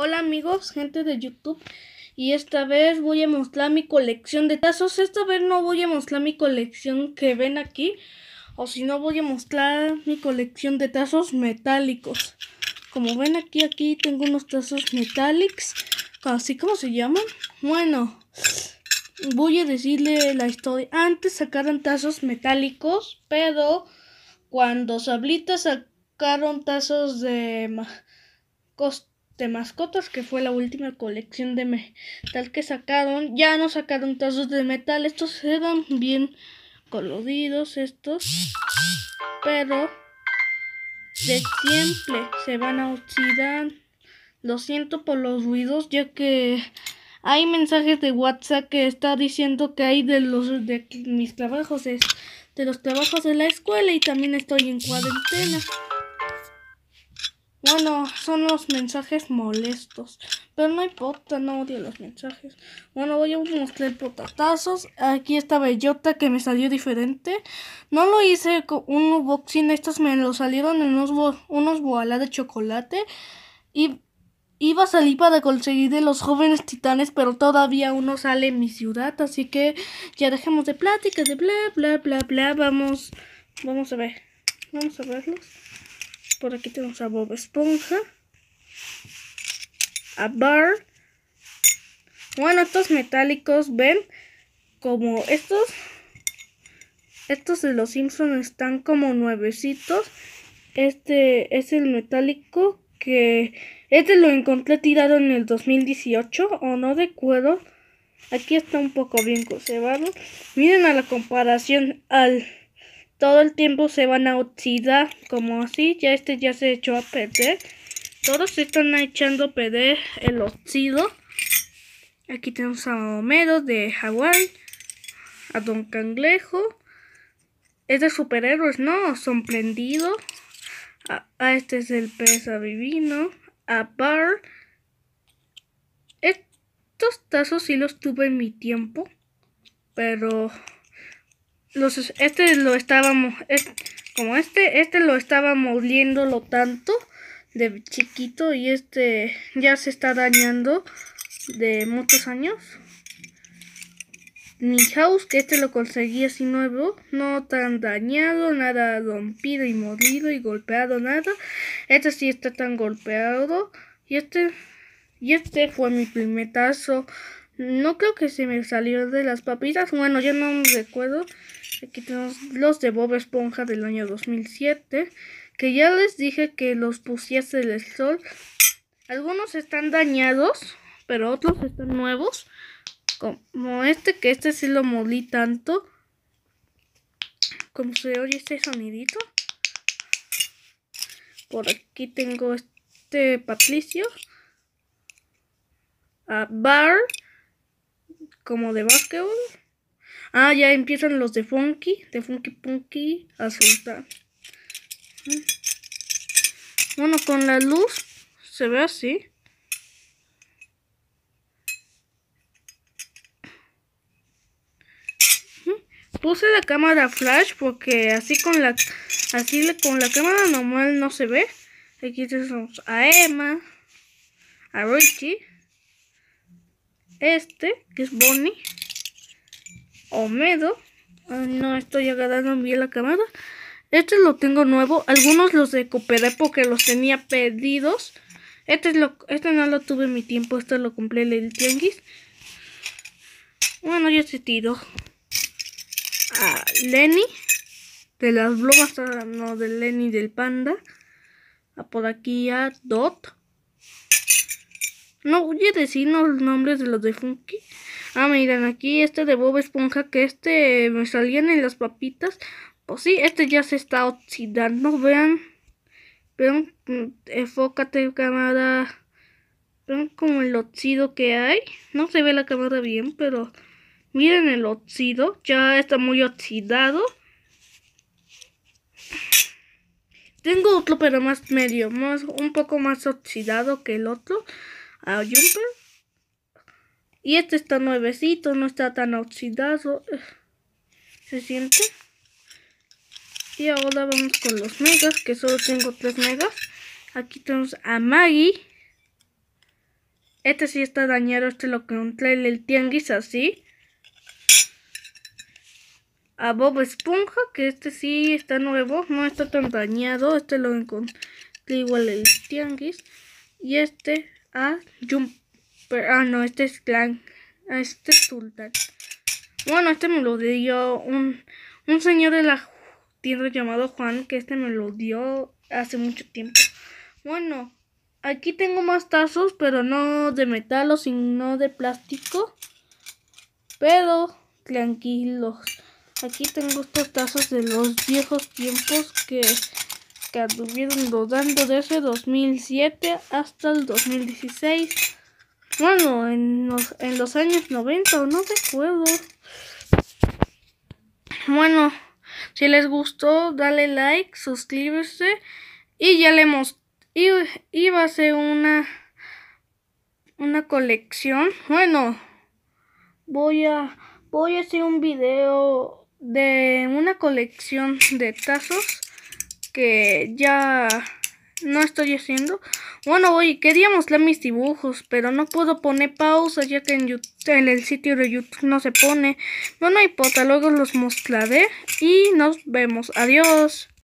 Hola amigos, gente de YouTube y esta vez voy a mostrar mi colección de tazos. Esta vez no voy a mostrar mi colección que ven aquí o si no voy a mostrar mi colección de tazos metálicos. Como ven aquí, aquí tengo unos tazos metálicos, así como se llaman. Bueno, voy a decirle la historia. Antes sacaron tazos metálicos, pero cuando Sablita sacaron tazos de de mascotas, que fue la última colección de metal que sacaron. Ya no sacaron tazos de metal, estos eran bien coloridos estos, pero de siempre se van a oxidar. Lo siento por los ruidos, ya que hay mensajes de WhatsApp que está diciendo que hay de los de mis trabajos es de los trabajos de la escuela y también estoy en cuarentena. Bueno, son los mensajes molestos. Pero no importa, no odio los mensajes. Bueno, voy a mostrar potatazos. Aquí está bellota que me salió diferente. No lo hice con un unboxing. Estos me lo salieron en unos, unos de chocolate. Y iba a salir para conseguir de los jóvenes titanes, pero todavía uno sale en mi ciudad. Así que ya dejemos de pláticas de bla, bla, bla, bla. Vamos, vamos a ver. Vamos a verlos. Por aquí tenemos a Bob Esponja. A Bar. Bueno, estos metálicos, ven, como estos. Estos de los Simpsons están como nuevecitos. Este es el metálico que... Este lo encontré tirado en el 2018 o no de acuerdo. Aquí está un poco bien conservado. Miren a la comparación al todo el tiempo se van a oxidar como así ya este ya se echó a perder todos se están echando a perder el oxido. aquí tenemos a Homero de Hawái a Don Canglejo es de superhéroes no sorprendido a, este es el pez divino a Bar estos tazos sí los tuve en mi tiempo pero este lo estábamos, como este, este lo estábamos lo tanto de chiquito y este ya se está dañando de muchos años. Mi house, que este lo conseguí así nuevo, no tan dañado, nada rompido y molido y golpeado, nada. Este sí está tan golpeado. Y este, y este fue mi primer tazo. No creo que se me salió de las papitas. Bueno, ya no me recuerdo. Aquí tenemos los de Bob Esponja del año 2007. Que ya les dije que los pusiese el sol. Algunos están dañados, pero otros están nuevos. Como este, que este sí lo molí tanto. Como se oye este sonidito. Por aquí tengo este Patricio. A ah, Bar. Como de básquetbol. Ah, ya empiezan los de Funky, de Funky Punky a soltar. Bueno, con la luz se ve así. Puse la cámara flash porque así con la así con la cámara normal no se ve. Aquí tenemos a Emma, a Richie, este que es Bonnie. Omedo. No estoy agarrando bien la cámara. Este lo tengo nuevo. Algunos los recuperé porque los tenía pedidos. Este, es lo, este no lo tuve en mi tiempo. Este lo compré en el tianguis. Bueno, ya se tiró. A ah, Lenny. De las blumas. Ah, no, de Lenny del panda. A ah, por aquí a Dot. No voy a decir los nombres de los de Funky. Ah, miren, aquí este de Bob Esponja, que este me salían en las papitas. Pues sí, este ya se está oxidando, vean. Vean, mm, enfócate cámara. Vean como el oxido que hay. No se ve la cámara bien, pero miren el oxido. Ya está muy oxidado. Tengo otro, pero más medio, más un poco más oxidado que el otro. Ah, y este está nuevecito, no está tan oxidado. Se siente. Y ahora vamos con los megas, que solo tengo tres megas. Aquí tenemos a Maggie. Este sí está dañado, este lo encontré en el tianguis así. A Bob Esponja, que este sí está nuevo, no está tan dañado. Este lo encontré igual en el tianguis. Y este a Jump pero, ah, no, este es Clan. Ah, este es Sultan. Bueno, este me lo dio un, señor de la tienda llamado Juan, que este me lo dio hace mucho tiempo. Bueno, aquí tengo más tazos, pero no de metal, o sino de plástico. Pero, tranquilos. Aquí tengo estos tazos de los viejos tiempos que, que anduvieron rodando desde 2007 hasta el 2016. Bueno, en los, años 90, no recuerdo. Bueno, si les gustó, dale like, suscríbete y ya le mostré. Iba a ser una, una colección. Bueno, voy a, voy a hacer un video de una colección de tazos que ya no estoy haciendo. Bueno, hoy quería mostrar mis dibujos, pero no puedo poner pausa ya que en, el sitio de YouTube no se pone. Bueno, no importa, luego los mostraré y nos vemos. Adiós.